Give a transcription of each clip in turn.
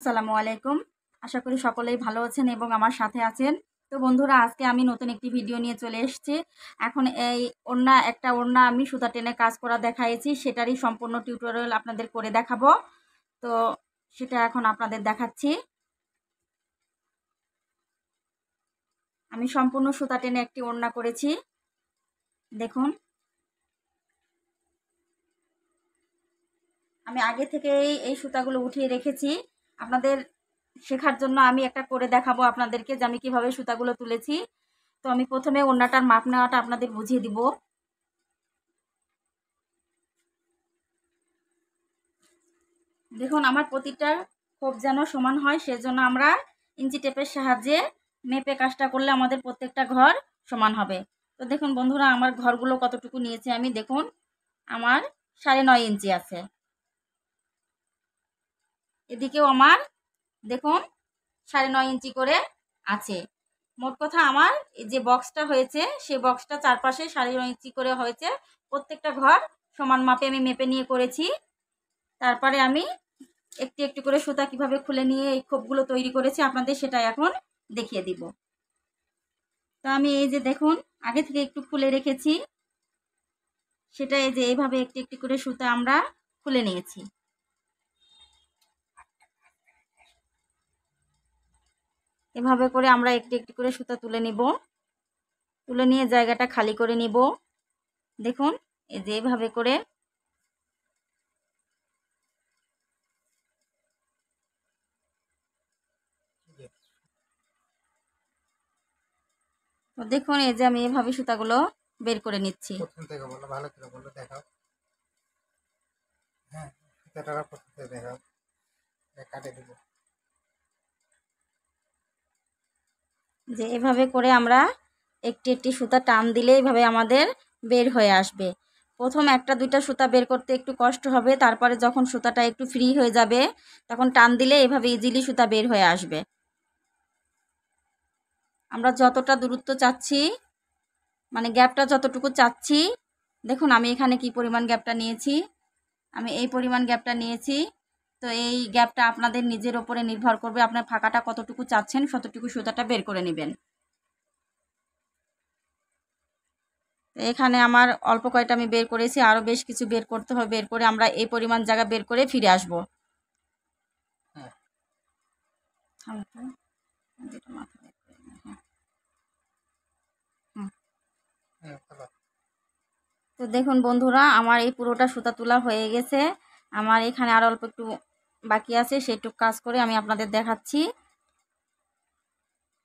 আসসালামু আলাইকুম আশা করি সকলেই ভালো আছেন এবং আমার সাথে আছেন তো বন্ধুরা আজকে আমি নতুন একটি ভিডিও নিয়ে চলে এসেছি এখন এই ওড়না একটা ওড়না আমি সুতা টেনে কাজ করা দেখাইছি সেটারই সম্পূর্ণ টিউটোরিয়াল আপনাদের করে দেখাবো তো সেটা এখন আপনাদের দেখাচ্ছি আমি সম্পূর্ণ সুতা টেনে একটি ওড়না করেছি দেখুন আমি আগে থেকেই এই সুতাগুলো উঠিয়ে রেখেছি আপনাদের শেখার জন্য আমি একটা করে দেখাবো আপনাদেরকে যে আমি কীভাবে সুতাগুলো তুলেছি তো আমি প্রথমে ওনাটার মাপ নেওয়াটা আপনাদের বুঝিয়ে দিব দেখুন আমার প্রতিটা খোপ যেন সমান হয় সেজন্য আমরা ইঞ্চি টেপের সাহায্যে মেপে কাজটা করলে আমাদের প্রত্যেকটা ঘর সমান হবে তো দেখুন বন্ধুরা আমার ঘরগুলো কতটুকু নিয়েছে আমি দেখুন আমার সাড়ে নয় ইঞ্চি আছে এদিকেও আমার দেখুন সাড়ে নয় ইঞ্চি করে আছে মোট কথা আমার যে বক্সটা হয়েছে সে বক্সটা চারপাশে সাড়ে নয় ইঞ্চি করে হয়েছে প্রত্যেকটা ঘর সমান মাপে আমি মেপে নিয়ে করেছি তারপরে আমি একটি একটু করে সুতা কিভাবে খুলে নিয়ে এই খোপগুলো তৈরি করেছি আপনাদের সেটা এখন দেখিয়ে দিব তো আমি এই যে দেখুন আগে থেকে একটু খুলে রেখেছি সেটা এই যে এইভাবে একটি একটি করে সুতা আমরা খুলে নিয়েছি এভাবে করে আমরা একটি একটি করে সুতা তুলে নিব তুলে নিয়ে জায়গাটা খালি করে নিব দেখুন এই যে এভাবে করে দেখুন এই যে আমি এভাবে সুতাগুলো বের করে নিচ্ছি দেখাও হ্যাঁ সুতাটা দেখাও কাটে দেবো যে এভাবে করে আমরা একটি একটি সুতা টান দিলে এইভাবে আমাদের বের হয়ে আসবে প্রথম একটা দুইটা সুতা বের করতে একটু কষ্ট হবে তারপরে যখন সুতাটা একটু ফ্রি হয়ে যাবে তখন টান দিলে এভাবে ইজিলি সুতা বের হয়ে আসবে আমরা যতটা দূরত্ব চাচ্ছি মানে গ্যাপটা যতটুকু চাচ্ছি দেখুন আমি এখানে কি পরিমাণ গ্যাপটা নিয়েছি আমি এই পরিমাণ গ্যাপটা নিয়েছি তো এই গ্যাপটা আপনাদের নিজের ওপরে নির্ভর করবে আপনার ফাঁকাটা কতটুকু চাচ্ছেন ততটুকু সুতাটা বের করে নেবেন এখানে আমার অল্প কয়টা আমি বের করেছি আরও বেশ কিছু বের করতে হবে বের করে আমরা এই পরিমাণ জায়গা বের করে ফিরে আসব হ্যাঁ। হ্যাঁ। হ্যাঁ, তো দেখুন বন্ধুরা আমার এই পুরোটা সুতা তোলা হয়ে গেছে আমার এখানে আর অল্প একটু বাকি আছে সেইটুক কাজ করে আমি আপনাদের দেখাচ্ছি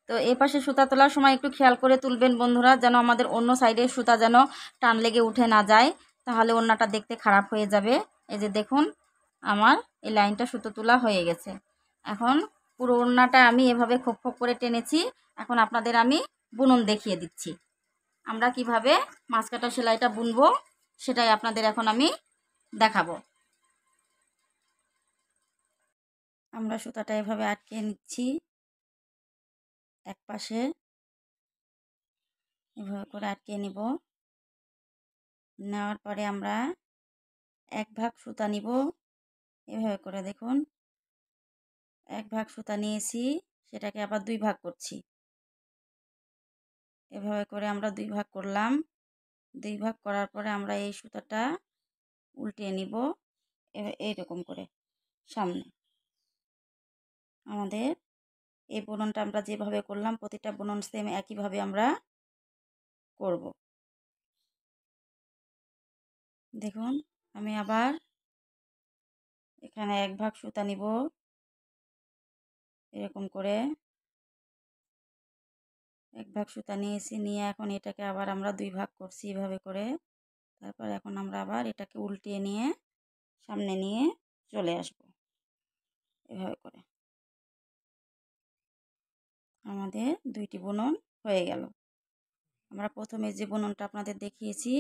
তো এ পাশে সুতা তোলার সময় একটু খেয়াল করে তুলবেন বন্ধুরা যেন আমাদের অন্য সাইডে সুতা যেন টান লেগে উঠে না যায় তাহলে অন্যটা দেখতে খারাপ হয়ে যাবে এই যে দেখুন আমার এই লাইনটা সুতো তোলা হয়ে গেছে এখন পুরো ওড়নাটা আমি এভাবে খোপ খোপ করে টেনেছি এখন আপনাদের আমি বুনন দেখিয়ে দিচ্ছি আমরা কিভাবে মাছ কাটা সেলাইটা বুনবো সেটাই আপনাদের এখন আমি দেখাবো আমরা সুতাটা এভাবে আটকে নিচ্ছি এক পাশে এভাবে করে আটকে নিব নেওয়ার পরে আমরা এক ভাগ সুতা নিব এভাবে করে দেখুন এক ভাগ সুতা নিয়েছি সেটাকে আবার দুই ভাগ করছি এভাবে করে আমরা দুই ভাগ করলাম দুই ভাগ করার পরে আমরা এই সুতাটা উল্টে নিব এরকম করে সামনে আমাদের এই বুননটা আমরা যেভাবে করলাম প্রতিটা বুনন সেম একইভাবে আমরা করব দেখুন আমি আবার এখানে এক ভাগ সুতা নিব এরকম করে এক ভাগ সুতা নিয়েছি নিয়ে এখন এটাকে আবার আমরা দুই ভাগ করছি এভাবে করে তারপর এখন আমরা আবার এটাকে উল্টিয়ে নিয়ে সামনে নিয়ে চলে আসব এভাবে করে আমাদের দুইটি বুনন হয়ে গেল আমরা প্রথমে যে বুননটা আপনাদের দেখিয়েছি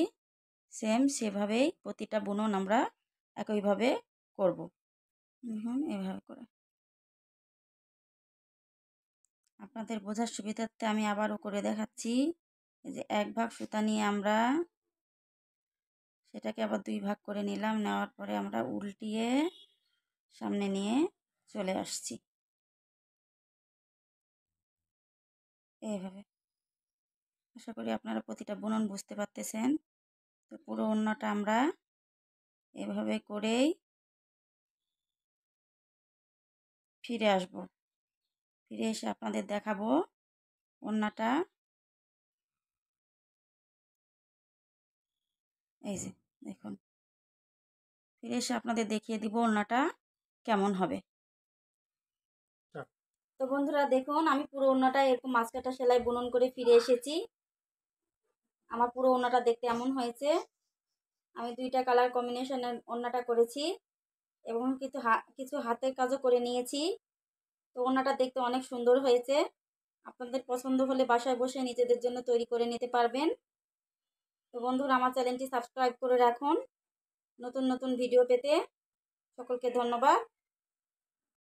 সেম সেভাবেই প্রতিটা বুনন আমরা একইভাবে করব দেখুন এভাবে করে আপনাদের বোঝার সুবিধার্থে আমি আবারও করে দেখাচ্ছি যে এক ভাগ সুতা নিয়ে আমরা সেটাকে আবার দুই ভাগ করে নিলাম নেওয়ার পরে আমরা উল্টিয়ে সামনে নিয়ে চলে আসছি এইভাবে আশা করি আপনারা প্রতিটা বুনন বুঝতে পারতেছেন তো পুরো অন্যটা আমরা এভাবে করেই ফিরে আসব ফিরে এসে আপনাদের দেখাবো অন্যটা এই যে দেখুন ফিরে এসে আপনাদের দেখিয়ে দিব ওড়নাটা কেমন হবে তো বন্ধুরা দেখুন আমি পুরো ওনাটা এরকম কাটা সেলাই বুনন করে ফিরে এসেছি আমার পুরো ওনাটা দেখতে এমন হয়েছে আমি দুইটা কালার কম্বিনেশনের ওনাটা করেছি এবং কিছু কিছু হাতের কাজও করে নিয়েছি তো ওনাটা দেখতে অনেক সুন্দর হয়েছে আপনাদের পছন্দ হলে বাসায় বসে নিজেদের জন্য তৈরি করে নিতে পারবেন তো বন্ধুরা আমার চ্যানেলটি সাবস্ক্রাইব করে রাখুন নতুন নতুন ভিডিও পেতে সকলকে ধন্যবাদ